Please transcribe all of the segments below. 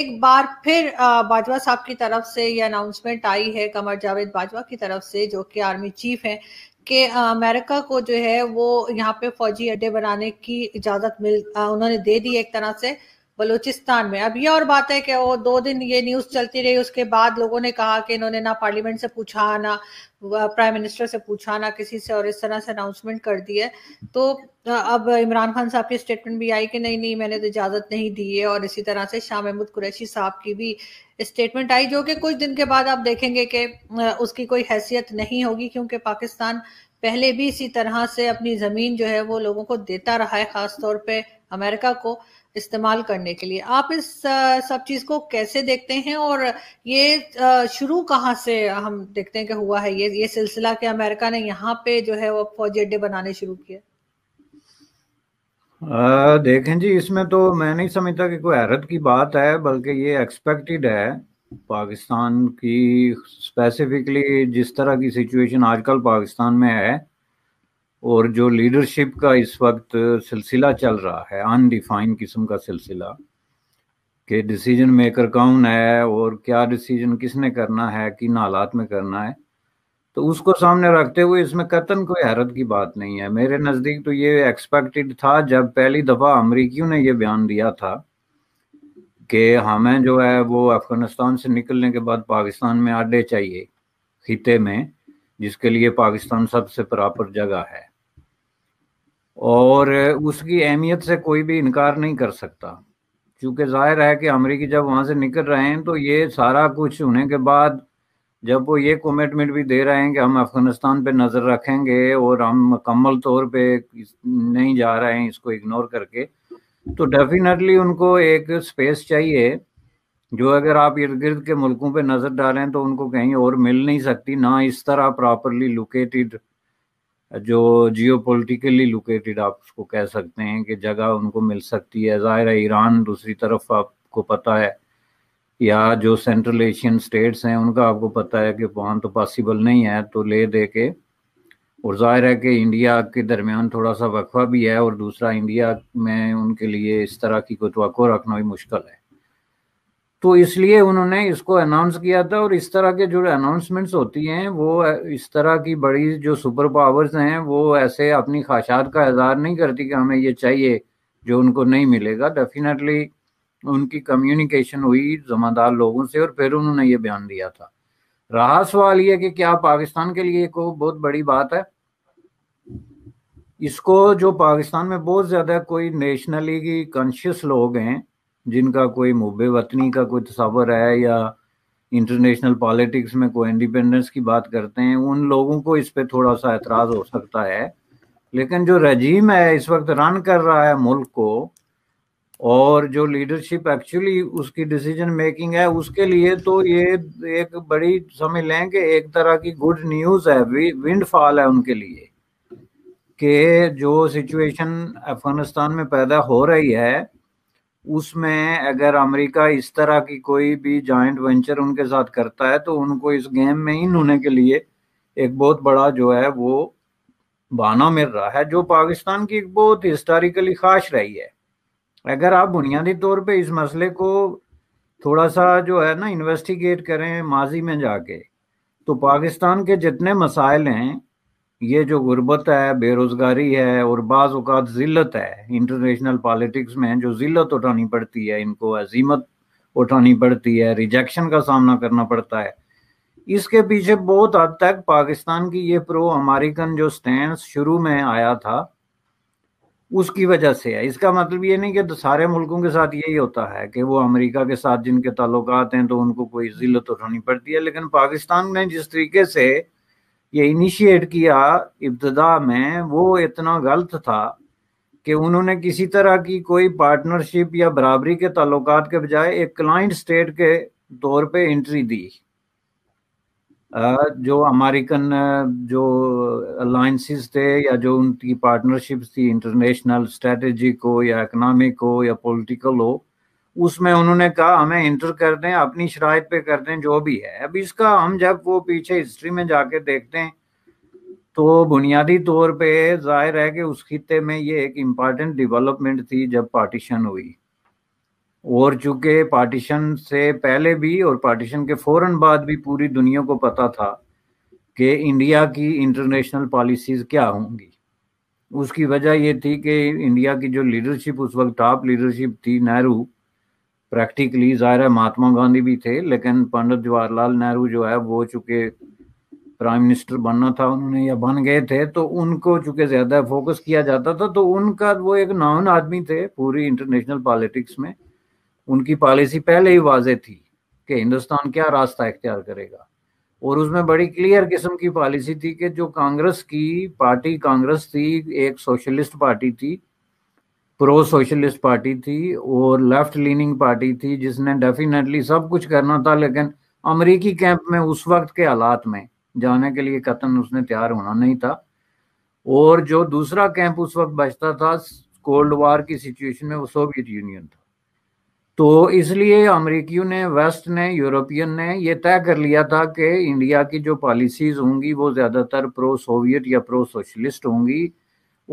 एक बार फिर बाजवा साहब की तरफ से ये अनाउंसमेंट आई है कमर जावेद बाजवा की तरफ से जो कि आर्मी चीफ हैं कि अमेरिका को जो है वो यहाँ पे फौजी अड्डे बनाने की इजाजत मिल उन्होंने दे दी एक तरह से बलूचिस्तान में अब ये और बात है कि वो दो दिन ये न्यूज़ चलती रही उसके बाद लोगों ने कहा कि इन्होंने ना पार्लियामेंट से पूछा ना प्राइम मिनिस्टर से पूछा ना किसी से और इस तरह से अनाउंसमेंट कर दी है तो अब इमरान खान साहब की स्टेटमेंट भी आई कि नहीं नहीं मैंने तो इजाज़त नहीं दी है और इसी तरह से शाह महमूद कुरैशी साहब की भी स्टेटमेंट आई जो कि कुछ दिन के बाद आप देखेंगे कि उसकी कोई हैसियत नहीं होगी क्योंकि पाकिस्तान पहले भी इसी तरह से अपनी ज़मीन जो है वो लोगों को देता रहा है ख़ास तौर पर अमेरिका को इस्तेमाल करने के लिए आप इस सब चीज को कैसे देखते हैं और ये शुरू कहाँ से हम देखते हैं कि हुआ है ये ये सिलसिला कि अमेरिका ने यहाँ पे जो है वो फौजी अड्डे बनाने शुरू किए देखें जी इसमें तो मैं नहीं समझता कि कोई हैरत की बात है बल्कि ये एक्सपेक्टेड है पाकिस्तान की स्पेसिफिकली जिस तरह की सिचुएशन आजकल पाकिस्तान में है और जो लीडरशिप का इस वक्त सिलसिला चल रहा है अनडिफाइन किस्म का सिलसिला कि डिसीजन मेकर कौन है और क्या डिसीजन किसने करना है किन हालात में करना है तो उसको सामने रखते हुए इसमें कतन कोई हैरत की बात नहीं है मेरे नज़दीक तो ये एक्सपेक्टेड था जब पहली दफ़ा अमरीकियों ने यह बयान दिया था कि हमें जो है वो अफ़गानिस्तान से निकलने के बाद पाकिस्तान में अड्डे चाहिए खिते में जिसके लिए पाकिस्तान सबसे प्रॉपर जगह है और उसकी अहमियत से कोई भी इनकार नहीं कर सकता क्योंकि जाहिर है कि अमरीकी जब वहाँ से निकल रहे हैं तो ये सारा कुछ होने के बाद जब वो ये कमिटमेंट भी दे रहे हैं कि हम अफगानिस्तान पे नज़र रखेंगे और हम मुकम्मल तौर पे नहीं जा रहे हैं इसको इग्नोर करके तो डेफिनेटली उनको एक स्पेस चाहिए जो अगर आप इर्द गिर्द के मुल्कों पे नज़र डालें तो उनको कहीं और मिल नहीं सकती ना इस तरह प्रॉपरली लोकेटेड जो जियो पोलिटिकली लोकेटेड आप उसको कह सकते हैं कि जगह उनको मिल सकती है ज़ाहिर है ईरान दूसरी तरफ आपको पता है या जो सेंट्रल एशियन स्टेट्स हैं उनका आपको पता है कि वहाँ तो पॉसिबल नहीं है तो ले दे के और ज़ाहिर है कि इंडिया के दरमियान थोड़ा सा वक्फा भी है और दूसरा इंडिया में उनके लिए इस तरह की कोई तो रखना भी मुश्किल है तो इसलिए उन्होंने इसको अनाउंस किया था और इस तरह के जो अनाउंसमेंट्स होती हैं वो इस तरह की बड़ी जो सुपर पावर्स हैं वो ऐसे अपनी खाशात का इजहार नहीं करती कि हमें ये चाहिए जो उनको नहीं मिलेगा डेफिनेटली उनकी कम्युनिकेशन हुई जमादार लोगों से और फिर उन्होंने ये बयान दिया था रहा सवाल ये कि क्या पाकिस्तान के लिए को बहुत बड़ी बात है इसको जो पाकिस्तान में बहुत ज़्यादा कोई नेशनली कॉन्शियस लोग हैं जिनका कोई मुबे वतनी का कोई तस्वर है या इंटरनेशनल पॉलिटिक्स में कोई इंडिपेंडेंस की बात करते हैं उन लोगों को इस पर थोड़ा सा एतराज़ हो सकता है लेकिन जो रजीम है इस वक्त रन कर रहा है मुल्क को और जो लीडरशिप एक्चुअली उसकी डिसीजन मेकिंग है उसके लिए तो ये एक बड़ी समझ लें कि एक तरह की गुड न्यूज़ है विंडफॉल है उनके लिए कि जो सिचुएशन अफगानिस्तान में पैदा हो रही है उसमें अगर अमेरिका इस तरह की कोई भी जॉइंट वेंचर उनके साथ करता है तो उनको इस गेम में इन होने के लिए एक बहुत बड़ा जो है वो बहाना मिल रहा है जो पाकिस्तान की एक बहुत हिस्टोरिकली खास रही है अगर आप बुनियादी तौर पे इस मसले को थोड़ा सा जो है ना इन्वेस्टिगेट करें माजी में जाके तो पाकिस्तान के जितने मसाइल हैं ये जो गुर्बत है बेरोज़गारी है और बाज़ अवत जिल्लत है इंटरनेशनल पॉलिटिक्स में जो ज़िलत उठानी पड़ती है इनको अजीमत उठानी पड़ती है रिजेक्शन का सामना करना पड़ता है इसके पीछे बहुत हद तक पाकिस्तान की ये प्रो अमेरिकन जो स्टैंड शुरू में आया था उसकी वजह से है इसका मतलब ये नहीं कि तो सारे मुल्कों के साथ यही होता है कि वो अमेरिका के साथ जिनके ताल्लुक हैं तो उनको कोई जिलत उठानी पड़ती है लेकिन पाकिस्तान ने जिस तरीके से ये इनिशिएट किया इब्तदा में वो इतना गलत था कि उन्होंने किसी तरह की कोई पार्टनरशिप या बराबरी के ताल्लुक के बजाय एक क्लाइंट स्टेट के तौर पे एंट्री दी जो अमेरिकन जो अलाइंसिस थे या जो उनकी पार्टनरशिप थी इंटरनेशनल स्ट्रेटेजिक हो या इकनॉमिक हो या पॉलिटिकल हो उसमें उन्होंने कहा हमें इंटर कर दें अपनी शराइ पे कर दें जो भी है अब इसका हम जब वो पीछे हिस्ट्री में जाके देखते हैं तो बुनियादी तौर पे जाहिर है कि उस खत्े में ये एक इम्पॉर्टेंट डेवलपमेंट थी जब पार्टीशन हुई और चूंकि पार्टीशन से पहले भी और पार्टीशन के फौरन बाद भी पूरी दुनिया को पता था कि इंडिया की इंटरनेशनल पॉलिसीज़ क्या होंगी उसकी वजह ये थी कि इंडिया की जो लीडरशिप उस वक्त टॉप लीडरशिप थी नेहरू प्रैक्टिकली जाहिर है महात्मा गांधी भी थे लेकिन पंडित जवाहरलाल नेहरू जो है वो चूंकि प्राइम मिनिस्टर बनना था उन्होंने या बन गए थे तो उनको चूंकि ज्यादा फोकस किया जाता था तो उनका वो एक नाउन आदमी थे पूरी इंटरनेशनल पॉलिटिक्स में उनकी पॉलिसी पहले ही वाजे थी कि हिंदुस्तान क्या रास्ता इख्तियार करेगा और उसमें बड़ी क्लियर किस्म की पॉलिसी थी कि जो कांग्रेस की पार्टी कांग्रेस थी एक सोशलिस्ट पार्टी थी प्रो सोशलिस्ट पार्टी थी और लेफ्ट लीनिंग पार्टी थी जिसने डेफिनेटली सब कुछ करना था लेकिन अमरीकी कैंप में उस वक्त के हालात में जाने के लिए कतन उसने तैयार होना नहीं था और जो दूसरा कैंप उस वक्त बचता था कोल्ड वार की सिचुएशन में वो सोवियत यूनियन था तो इसलिए अमेरिकियों ने वेस्ट ने यूरोपियन ने ये तय कर लिया था कि इंडिया की जो पॉलिसीज होंगी वो ज़्यादातर प्रो सोवियत या प्रो सोशलिस्ट होंगी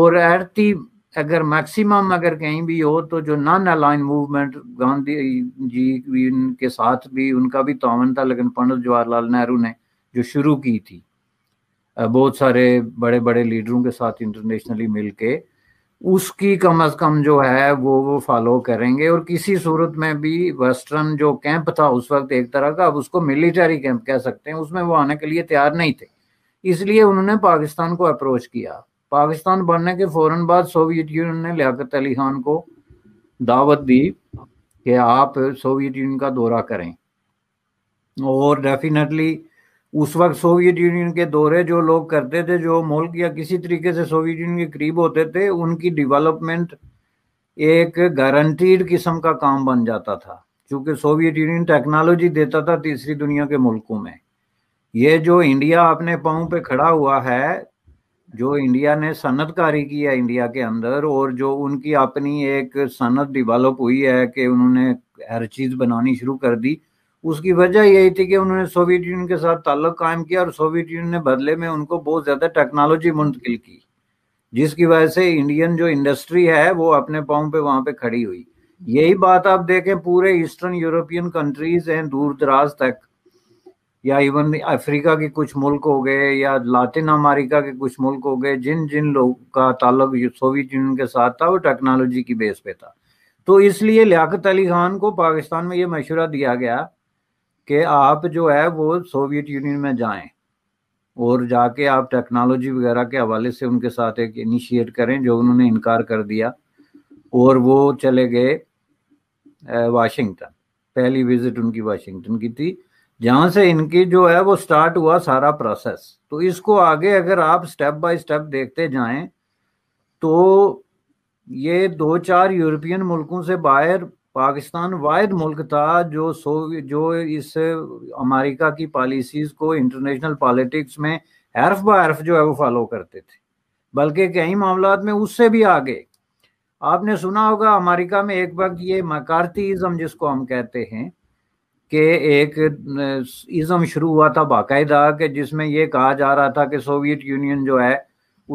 और एट दी अगर मैक्सिमम अगर कहीं भी हो तो जो non align movement Gandhi ji भी उनके साथ भी उनका भी तावन तो था लेकिन पंडित जवाहरलाल नेहरू ने जो शुरू की थी बहुत सारे बड़े बड़े लीडरों के साथ इंटरनेशनली मिलके उसकी कम अज कम जो है वो वो फॉलो करेंगे और किसी सूरत में भी वेस्टर्न जो कैंप था उस वक्त एक तरह का अब उसको मिलिटरी कैंप कह सकते हैं उसमें वो आने के लिए तैयार नहीं थे इसलिए उन्होंने पाकिस्तान को अप्रोच किया पाकिस्तान बनने के फौरन बाद सोवियत यूनियन ने लियाकत अली खान को दावत दी कि आप सोवियत यूनियन का दौरा करें और डेफिनेटली उस वक्त सोवियत यूनियन के दौरे जो लोग करते थे जो मुल्क या किसी तरीके से सोवियत यूनियन के करीब होते थे उनकी डेवलपमेंट एक गारंटीड किस्म का काम बन जाता था क्योंकि सोवियत यूनियन टेक्नोलॉजी देता था तीसरी दुनिया के मुल्कों में ये जो इंडिया अपने पाँव पे खड़ा हुआ है जो इंडिया ने सनतकारी की है इंडिया के अंदर और जो उनकी अपनी एक सनत डिवेलप हुई है कि उन्होंने हर चीज़ बनानी शुरू कर दी उसकी वजह यही थी कि उन्होंने सोवियत यूनियन के साथ ताल्लुक कायम किया और सोवियत यूनियन ने बदले में उनको बहुत ज़्यादा टेक्नोलॉजी मुंतकिल की जिसकी वजह से इंडियन जो इंडस्ट्री है वो अपने पाँव पे वहाँ पे खड़ी हुई यही बात आप देखें पूरे ईस्टर्न यूरोपियन कंट्रीज हैं दूर दराज तक या इवन अफ्रीका के कुछ मुल्क हो गए या लातिन अमेरिका के कुछ मुल्क हो गए जिन जिन लोग का ताल्लुक सोवियत यूनियन के साथ था वो टेक्नोलॉजी की बेस पे था तो इसलिए लियाकत अली खान को पाकिस्तान में ये मशवरा दिया गया कि आप जो है वो सोवियत यूनियन में जाएं और जाके आप टेक्नोलॉजी वगैरह के हवाले से उनके साथ एक इनिशिएट करें जो उन्होंने इनकार कर दिया और वो चले गए वाशिंगटन पहली विजिट उनकी वाशिंगटन की थी जहां से इनकी जो है वो स्टार्ट हुआ सारा प्रोसेस तो इसको आगे अगर आप स्टेप बाय स्टेप देखते जाएं तो ये दो चार यूरोपियन मुल्कों से बाहर पाकिस्तान वायद मुल्क था जो सो जो इस अमेरिका की पॉलिसीज को इंटरनेशनल पॉलिटिक्स में हरफ बा हरफ जो है वो फॉलो करते थे बल्कि कई मामला में उससे भी आगे आपने सुना होगा अमेरिका में एक वक्त ये मकारतीज़म जिसको हम कहते हैं कि एक इज़म शुरू हुआ था बाकायदा कि जिसमें ये कहा जा रहा था कि सोवियत यूनियन जो है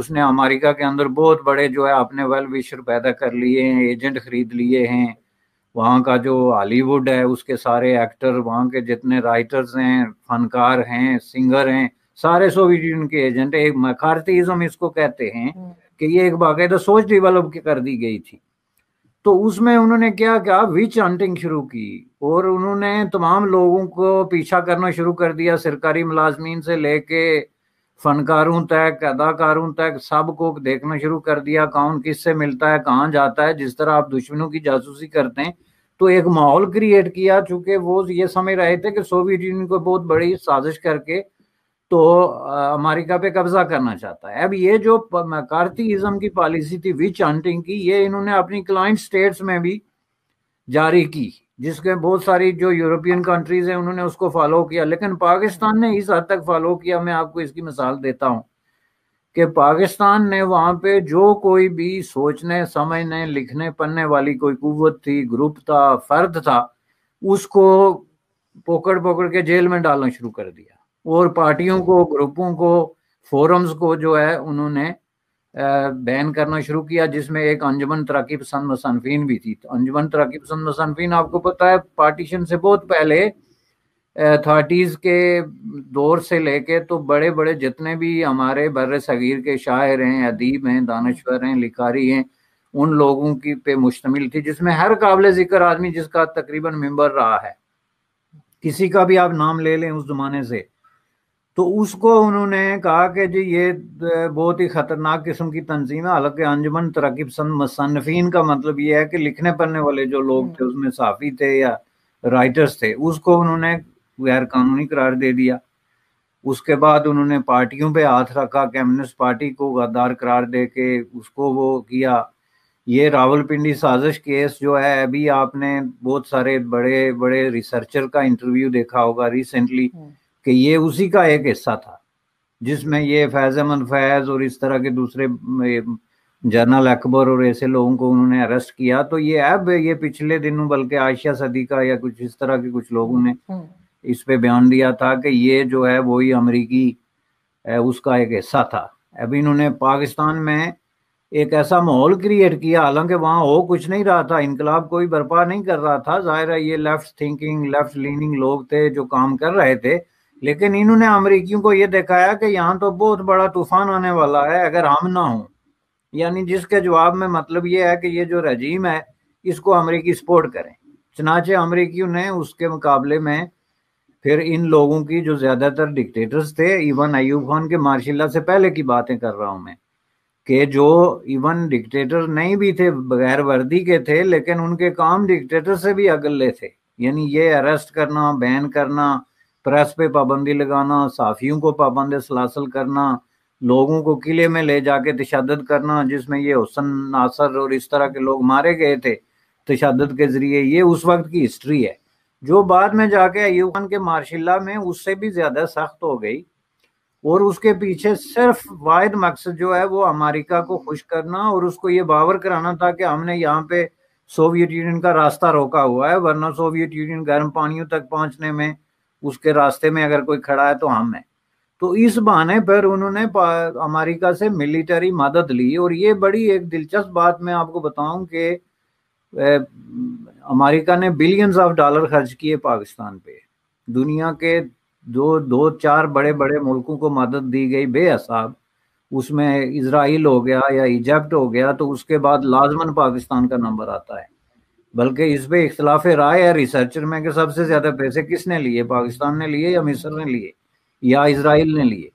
उसने अमेरिका के अंदर बहुत बड़े जो है अपने वेल विशर पैदा कर लिए हैं एजेंट खरीद लिए हैं वहाँ का जो हॉलीवुड है उसके सारे एक्टर वहाँ के जितने राइटर्स हैं फनकार हैं सिंगर हैं सारे सोवियत यूनियन के एजेंट एक मखारतीज़म इसको कहते हैं हम्म। कि ये एक बाकायदा सोच डिवेलप कर दी गई थी तो उसमें उन्होंने क्या क्या विच हंटिंग शुरू की और उन्होंने तमाम लोगों को पीछा करना शुरू कर दिया सरकारी मुलाजमीन से लेके फनकारों तक अदाकारों तक सबको देखना शुरू कर दिया कौन किस से मिलता है कहाँ जाता है जिस तरह आप दुश्मनों की जासूसी करते हैं तो एक माहौल क्रिएट किया चूंकि वो ये समझ रहे थे कि सोवियत यूनियन को बहुत बड़ी साजिश करके तो अमेरिका पे कब्जा करना चाहता है अब ये जो इजम की पॉलिसी थी विच हंटिंग की ये इन्होंने अपनी क्लाइंट स्टेट्स में भी जारी की जिसके बहुत सारी जो यूरोपियन कंट्रीज हैं उन्होंने उसको फॉलो किया लेकिन पाकिस्तान ने इस हद तक फॉलो किया मैं आपको इसकी मिसाल देता हूँ कि पाकिस्तान ने वहाँ पे जो कोई भी सोचने समझने लिखने पढ़ने वाली कोई कुत थी ग्रुप था फर्द था उसको पोकड़ पोकड़ के जेल में डालना शुरू कर दिया और पार्टियों को ग्रुपों को फोरम्स को जो है उन्होंने बैन करना शुरू किया जिसमें एक अंजमन तराकी पसंद मुसनफिन भी थी तो अंजमन तराकी पसंद मुसनफिन आपको पता है पार्टीशन से बहुत पहले थर्टीज के दौर से लेके तो बड़े बड़े जितने भी हमारे बर सगीर के शायर हैं अदीब हैं दानश्वर हैं लिखारी हैं उन लोगों की पे मुश्तमिल थी जिसमें हर काबिल जिक्र आदमी जिसका तकरीबन मेंबर रहा है किसी का भी आप नाम ले लें उस जमाने से तो उसको उन्होंने कहा कि जी ये बहुत ही ख़तरनाक किस्म की तंजीम है हालांकि अंजमन तरकीब पसंद का मतलब ये है कि लिखने पढ़ने वाले जो लोग हम्म। थे उसमें साफ़ी थे या राइटर्स थे उसको उन्होंने गैर कानूनी करार दे दिया उसके बाद उन्होंने पार्टियों पे हाथ रखा कम्युनिस्ट पार्टी को गद्दार करार दे के उसको वो किया ये रावलपिंडी साजिश केस जो है अभी आपने बहुत सारे बड़े बड़े रिसर्चर का इंटरव्यू देखा होगा रिसेंटली कि ये उसी का एक हिस्सा था जिसमें ये फैज़ अहमद फैज़ और इस तरह के दूसरे जनरल अकबर और ऐसे लोगों को उन्होंने अरेस्ट किया तो ये अब ये पिछले दिनों बल्कि आशिया सदी का या कुछ इस तरह के कुछ लोगों ने हम्म। इस पे बयान दिया था कि ये जो है वही अमरीकी उसका एक हिस्सा था अभी इन्होंने पाकिस्तान में एक ऐसा माहौल क्रिएट किया हालांकि वहाँ हो कुछ नहीं रहा था इनकलाब कोई बर्पा नहीं कर रहा था ज़ाहिर है ये लेफ्ट थिंकिंग लेफ्ट लीनिंग लोग थे जो काम कर रहे थे लेकिन इन्होंने अमरीकियों को ये दिखाया कि यहाँ तो बहुत बड़ा तूफान आने वाला है अगर हम ना हों यानी जिसके जवाब में मतलब ये है कि ये जो रजीम है इसको अमरीकी सपोर्ट करें चनाचे अमरीकियों ने उसके मुकाबले में फिर इन लोगों की जो ज़्यादातर डिक्टेटर्स थे इवन अयूब खान के मार्शिल्ला से पहले की बातें कर रहा हूं मैं कि जो इवन डिक्टेटर नहीं भी थे बगैर वर्दी के थे लेकिन उनके काम डिक्टेटर से भी अगले थे यानी ये अरेस्ट करना बैन करना प्रेस पे पाबंदी लगाना साफियों को पाबंद सलासल करना लोगों को किले में ले जाके तशद करना जिसमें ये हुसन नासर और इस तरह के लोग मारे गए थे तशद के ज़रिए ये उस वक्त की हिस्ट्री है जो बाद में जाके अयूब खान के मार्शिला में उससे भी ज़्यादा सख्त हो गई और उसके पीछे सिर्फ वाद मकसद जो है वो अमेरिका को खुश करना और उसको ये बावर कराना था कि हमने यहाँ पे सोवियत यूनियन का रास्ता रोका हुआ है वरना सोवियत यूनियन गर्म पानियों तक पहुँचने में उसके रास्ते में अगर कोई खड़ा है तो हम है तो इस बहाने पर उन्होंने अमेरिका से मिलिटरी मदद ली और ये बड़ी एक दिलचस्प बात मैं आपको बताऊं कि अमेरिका ने बिलियंस ऑफ डॉलर खर्च किए पाकिस्तान पे दुनिया के दो दो चार बड़े बड़े मुल्कों को मदद दी गई बेहसाब उसमें इसराइल हो गया या इजिप्ट हो गया तो उसके बाद लाजमन पाकिस्तान का नंबर आता है बल्कि इस पे इख्तलाफ राय है रिसर्चर में कि सबसे ज़्यादा पैसे किसने लिए पाकिस्तान ने लिए या मिस्र ने लिए या इसराइल ने लिए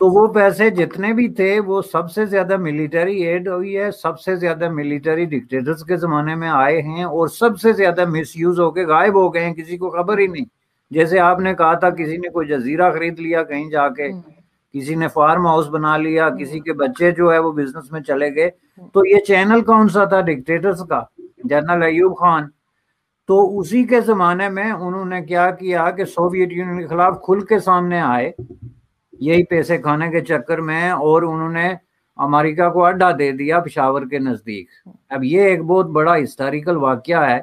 तो वो पैसे जितने भी थे वो सबसे ज़्यादा मिलिट्री एड हुई है सबसे ज़्यादा मिलिट्री डिक्टेटर्स के ज़माने में आए हैं और सबसे ज़्यादा मिस यूज़ होके गायब हो गए हैं किसी को खबर ही नहीं जैसे आपने कहा था किसी ने कोई जजीरा खरीद लिया कहीं जाके हम्म। किसी ने फार्म हाउस बना लिया किसी हम्म। के बच्चे जो है वो बिजनेस में चले गए तो ये चैनल कौन सा था डिक्टेटर्स का जनरल अयूब खान तो उसी के ज़माने में उन्होंने क्या किया कि सोवियत यूनियन के खिलाफ खुल के सामने आए यही पैसे खाने के चक्कर में और उन्होंने अमेरिका को अड्डा दे दिया पिशावर के नज़दीक अब ये एक बहुत बड़ा हिस्टोरिकल वाक्य है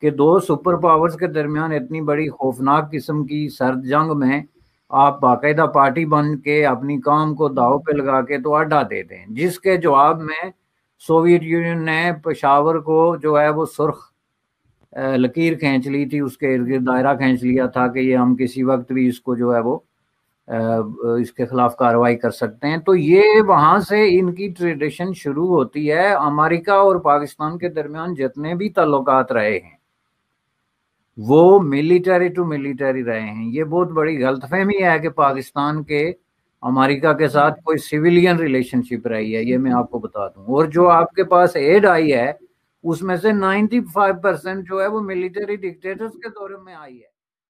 कि दो सुपर पावर्स के दरमियान इतनी बड़ी खौफनाक किस्म की सर्द जंग में आप बाकायदा पार्टी बन के अपनी काम को दाव पे लगा के तो अड्डा दे दें जिसके जवाब में सोवियत यूनियन ने पेशावर को जो है वो सुर्ख लकीर खींच ली थी उसके इर्द गिर्द दायरा खींच लिया था कि ये हम किसी वक्त भी इसको जो है वो इसके खिलाफ कार्रवाई कर सकते हैं तो ये वहाँ से इनकी ट्रेडिशन शुरू होती है अमेरिका और पाकिस्तान के दरमियान जितने भी ताल्लुक रहे हैं वो मिलिटरी टू मिलिटरी रहे हैं ये बहुत बड़ी गलतफहमी है कि पाकिस्तान के अमेरिका के साथ कोई सिविलियन रिलेशनशिप रही है ये मैं आपको बता दूं और जो आपके पास एड आई है उसमें से 95 परसेंट जो है वो मिलिट्री डिक्टेटर्स के दौरे में आई है